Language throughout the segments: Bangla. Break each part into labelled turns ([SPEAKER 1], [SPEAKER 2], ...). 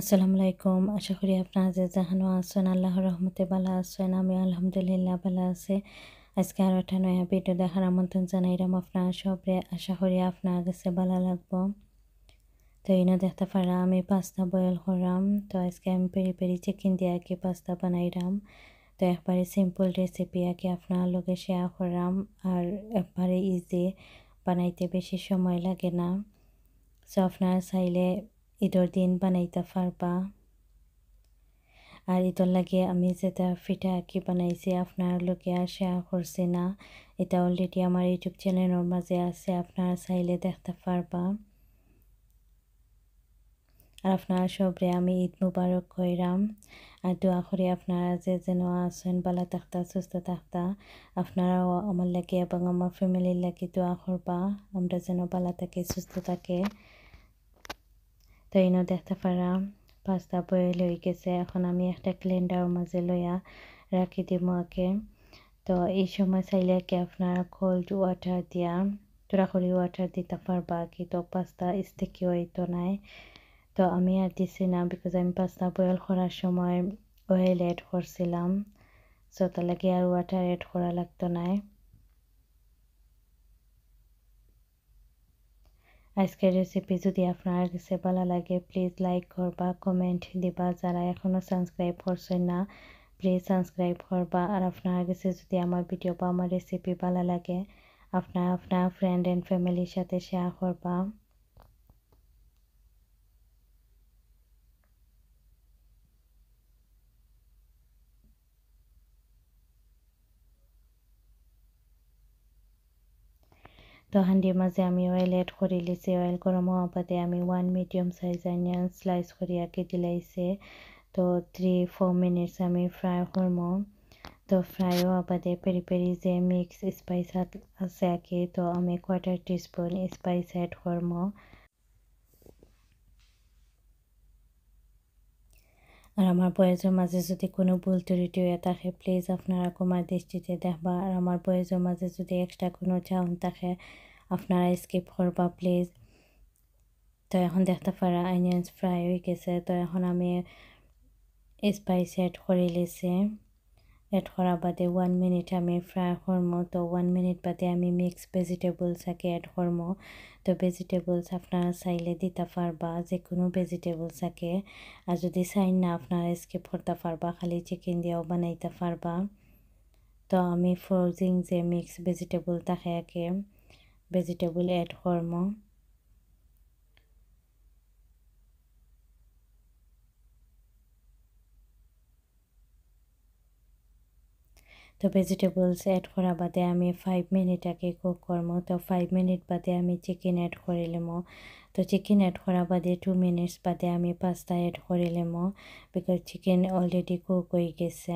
[SPEAKER 1] আসসালামু আলাইকুম আশা করি আপনারা যে জাহানো আছেন আল্লাহর রহমতে ভালো আছেন আমি আলহামদুলিল্লাহ ভালো আছে আজকে আরও একটা নয়া ভিডিও দেখার আমন্ত্রণ রাম আপনারা সবরে আশা করি আপনার কাছে ভালো লাগব তো না দেখতে পারা আমি পাস্তা বয়েল করাম তো আজকে আমি পেরি পেরি চিকেন দিয়ে আঁকি পাস্তা বানাইলাম তো একবারে সিম্পল রেসিপি আঁকি আপনার লোকে শেয়ার করাম আর একবারে ইজি বানাইতে বেশি সময় লাগে না সো আপনারা চাইলে ঈদর দিন বানাইতে পারবা আর ঈদর লাগে আমি যেটা ফিটা আঁকি বানাইছি আপনার লোকে শেয়ার করছি না এটা অলরেডি আমার ইউটিউব চ্যানেলের মাঝে আছে আপনারা চাইলে দেখতে পারবা আর আপনারা সবরে আমি ঈদ মুবারক কইরাম আর দোয়া করি আপনারা যে যেন আছেন বালা থাকতা সুস্থ থাকতা আপনারাও আমার লাগে এবং আমার ফ্যামিলির লাগে দোয়া করবা আমরা যেন বালা থাকে সুস্থ থাকে তাই নদেশা পাৰা পাঁচটা বয়ে লৈ গেছে এখন আমি এটা কেলেণ্ডাৰৰ মাজে লৈয়া ৰাখি দিম আগে তো এই সময় চাইলে কি আপোনাৰ কল্ড ৱাটাৰ দিয়া তোৰা খৰি ৱাটাৰ দি তাপাৰবা কি তো পাঁচটা ষ্টেকি ৱেইট নাই তো আমি দিছি না বিকজ আমি পাস্তা বয়ল কৰাৰ সময় অইল এড কৰিছিলাম চ' তালৈকে আৰু ৱাটাৰ এড কৰা লাগতো নাই আজকের রেসিপি যদি আপনার কাছে ভালো লাগে প্লিজ লাইক করবা কমেন্ট দিবা যারা এখনও সাবস্ক্রাইব করছেন না প্লিজ সাবস্ক্রাইব করবা আর আপনার কাছে যদি আমার ভিডিও বা আমার রেসিপি ভালো লাগে আপনার আপনার ফ্রেন্ড অ্যান্ড ফ্যামিলির সাথে শেয়ার করবা তহান্দিৰ মাজে আমি অইল এড কৰি লৈছে অইল গৰম হোৱাৰ বাদে আমি one medium size onion slice কৰি আঁকি দিলাইছে তো থ্ৰী ফ'ৰ মিনিটছ আমি ফ্ৰাই কৰোঁ তো ফ্ৰাই হোৱাৰ বাদে পেৰি পেৰি যে মিক্স স্পাইচ আছে আঁকি তো আমি কোৱাৰ্টাৰ টিস্পুন স্পাইচ এড কৰোঁ আৰু আমাৰ বয়সৰ মাজে যদি কোনো ভুল ত্ৰুটিও থাকে প্লিজ আপোনাৰ অকণমান দৃষ্টিতে দেখবা আৰু আমাৰ বয়সৰ মাজে যদি এক্সট্ৰা কোনো চাউন থাকে আপোনাৰ স্কিপ কৰবা প্লিজ তই এখন দেখা পাৰা আইনিয়ন্স ফ্ৰাই হৈ গৈছে তই এখন আমি স্পাইচ এড কৰি লৈছে এড কৰা বাদে ওৱান মিনিট আমি ফ্ৰাই কৰ্ম তো ওৱান মিনিট বাদে আমি মিক্স ভেজিটেবলছকে এড কৰ্ম তো ভেজিটেবলছ আপোনাৰ চাইলে দিতা পাৰবা যিকোনো ভেজিটেবলছ আকে আৰু যদি চাই না আপোনাৰ স্কেপ কৰ্তা পাৰবা খালি চিকেন দিয়াও বনাই দিব পাৰবা তো আমি ফ্ৰজিং যে মিক্স ভেজিটেবল তাকে একে ভেজিটেবল এড কৰ্ম তো ভেজিটেবলস এড করা বাদে আমি ফাইভ মিনিট আগে কুক করবো তো ফাইভ মিনিট বাদে আমি চিকেন এড করে লিমো তো চিকেন এড করা বাদে টু মিনিটস বাদে আমি পাস্তা এড করে লিমো বিকজ চিকেন অলরেডি কুক হয়ে গেছে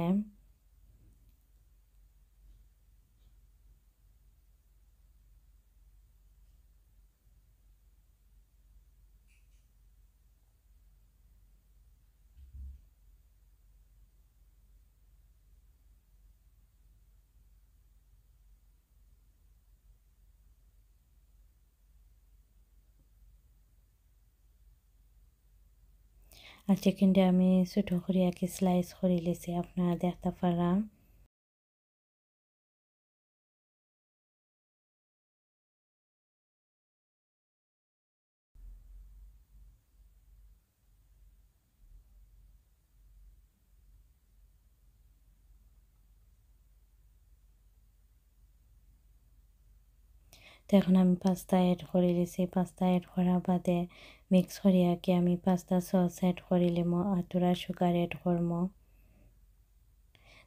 [SPEAKER 1] আর চিকেনটা আমি ছোটো করে একে স্লাইস করে লিছি আপনারা দেখতে পারাম তেখন আমি পাস্তা এড কৰি দিছে পাস্তা এড কৰাৰ বাদে মিক্স কৰি আঁকি আমি পাস্তা চচ এড কৰি লিম আতুৰা চুগাৰ এড কৰম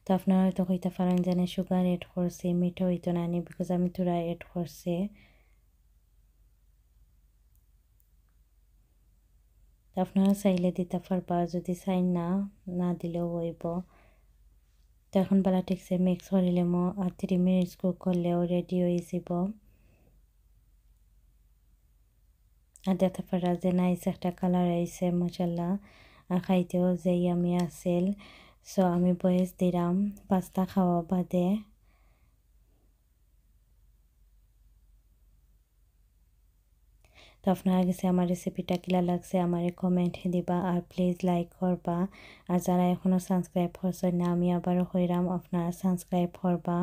[SPEAKER 1] তো আপোনাৰ হয়তো কৈ পাৰোঁ যেনে চুগাৰ এড কৰিছে মিঠৈটো নানি বিকজ আমি তোৰা এড কৰিছে আপোনাৰ চাৰিলে তিতা ফাৰ পাওঁ যদি চাই না না দিলেও বহিব তো এখন পালা ঠিকছে মিক্স কৰি কৰিলে আৰু থ্ৰী মিনিটছ কুক কৰিলেও ৰেডি হৈ যাব আদা থাপাৰা যে নাইছে এটা কালাৰ আহিছে মচলা খাইতেও যে আমি আছিল চ' আমি দি ৰাম পাস্তা খাব বাদে তো আপোনাৰ গৈছে আমাৰ ৰেচিপিটা কিলা লাগছে আমাৰ কমেণ্ট দিবা আৰু প্লিজ লাইক কৰবা আৰু যাৰা এখনো ছাবস্ক্ৰাইব হৈছে আমি হৈ ৰাম আপোনাৰ ছাবস্ক্ৰাইব কৰবা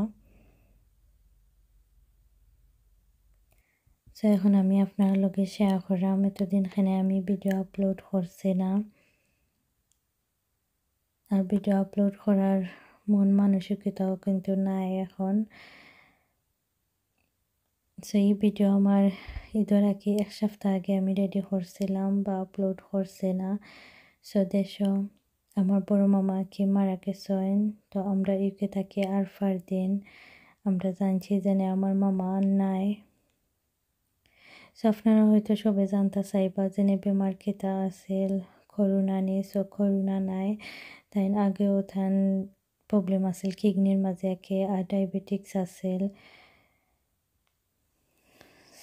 [SPEAKER 1] সো এখন আমি আপনার লগে শেয়ার করাম এতদিনখানে আমি ভিডিও আপলোড করছি না আর ভিডিও আপলোড করার মন মানসিকতাও কিন্তু নাই এখন সো এই ভিডিও আমার ঈদের আগে এক সপ্তাহ আগে আমি রেডি করছিলাম বা আপলোড করছি না সো দেশ আমার বড় কি মারা গেছেন তো আমরা ইউকে থাকি আর ফার দিন আমরা জানছি যে আমার মামা নাই আপনারা হয়তো সবে জানতে চাইবা যে বেমার কেতা আছিল করোনা নেই সো করোনা নাই তাই আগেও থান প্রবলেম আছিল কিডনির মাঝে একে আর ডায়াবেটিক্স আছিল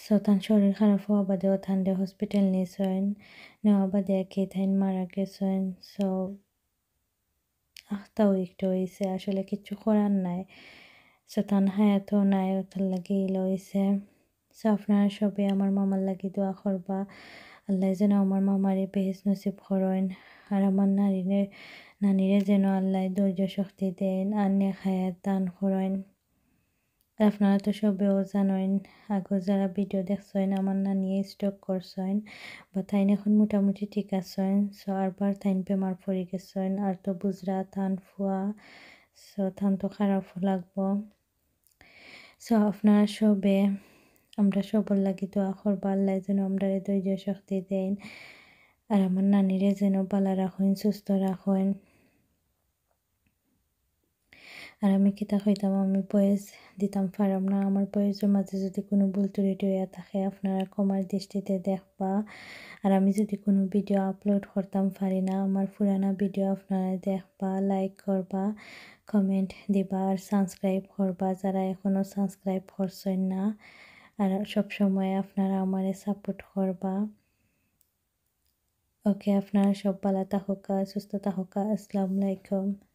[SPEAKER 1] সো তান শরীর খারাপ হওয়া বাদেও থান্ডে হসপিটাল নিয়েছেন নেওয়া বাদে একে থাইন মারা গেছেন সো আখতাও একটু হয়েছে আসলে কিছু করার নাই সো তান হায়াতও নাই ওটার লাগে লইছে সো আপনারা সবে আমার মামার লাগি দোয়া করবা আল্লাহ যেন আমার মামারে বেহেজ নসিব করেন আর আমার নারীরে নানিরে যেন আল্লাহ ধৈর্য শক্তি দেন আর নেখায়াত দান করেন আপনারা তো সবেও জানেন আগে যারা ভিডিও দেখছেন আমার নানিয়ে স্টক করছেন বা তাইন এখন মোটামুটি ঠিক আছেন সো আরবার তাইন বেমার পড়ে গেছেন আর তো বুজরা থান ফুয়া সো থান তো খারাপ লাগবো সো আপনারা সবে আমরা সবল লাগি তো আখর আল্লাহ যেন আমরা ধৈর্য শক্তি দেন আর আমার নানিরে যেন পালা রাখেন সুস্থ রাখেন আর আমি কিতা হইতাম আমি পয়েস দিতাম ফারাম না আমার পয়েসের মাঝে যদি কোনো ভুল ত্রুটি হইয়া থাকে আপনারা কমার দৃষ্টিতে দেখবা আর আমি যদি কোনো ভিডিও আপলোড করতাম পারি না আমার পুরানা ভিডিও আপনারা দেখবা লাইক করবা কমেন্ট দিবা আর সাবস্ক্রাইব করবা যারা এখনও সাবস্ক্রাইব করছেন না আপনার সব সময় আপনারা আমারে সাপোর্ট করবা ওকে আপনারা সব ভালো থাকো সুস্থতা হকো আসসালামু আলাইকুম